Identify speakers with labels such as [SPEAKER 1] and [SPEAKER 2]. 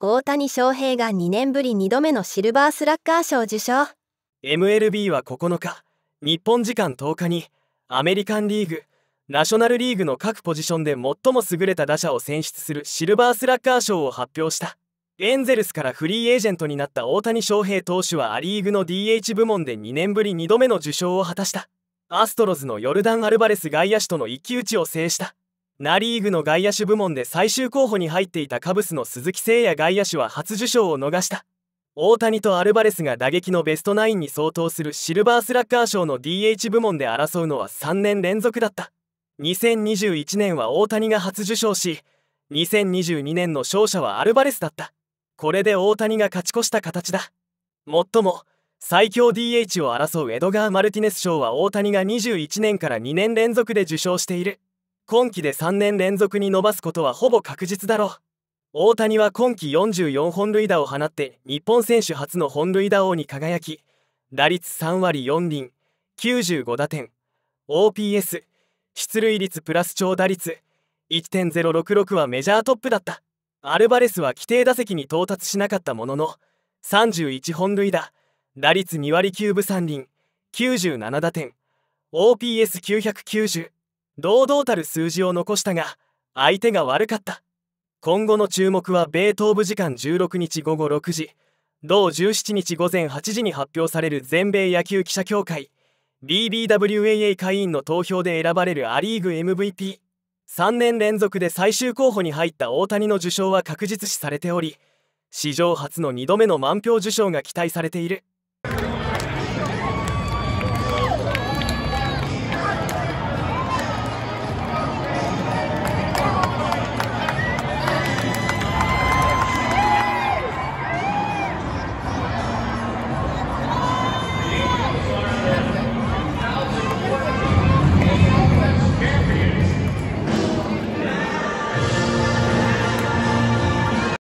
[SPEAKER 1] 大谷翔平が2年ぶり2度目のシルバースラッガー賞受賞 MLB は9日日本時間10日にアメリカンリーグナショナルリーグの各ポジションで最も優れた打者を選出するシルバースラッガー賞を発表したエンゼルスからフリーエージェントになった大谷翔平投手はア・リーグの DH 部門で2年ぶり2度目の受賞を果たしたアストロズのヨルダン・アルバレス外野手との一騎打ちを制したナ・リーグの外野手部門で最終候補に入っていたカブスの鈴木誠也外野手は初受賞を逃した大谷とアルバレスが打撃のベストナインに相当するシルバースラッガー賞の DH 部門で争うのは3年連続だった2021年は大谷が初受賞し2022年の勝者はアルバレスだったこれで大谷が勝ち越した形だもっとも最強 DH を争うエドガー・マルティネス賞は大谷が21年から2年連続で受賞している今季で3年連続に伸ばすことはほぼ確実だろう大谷は今季44本塁打を放って日本選手初の本塁打王に輝き打率3割4厘95打点 OPS 出塁率プラス超打率1.066はメジャートップだったアルバレスは規定打席に到達しなかったものの31本塁打打率2割9分3厘97打点 OPS990 堂々たる数字を残したが相手が悪かった今後の注目は米東部時間16日午後6時同17日午前8時に発表される全米野球記者協会 BBWAA 会員の投票で選ばれるア・リーグ MVP3 年連続で最終候補に入った大谷の受賞は確実視されており史上初の2度目の満票受賞が期待されている。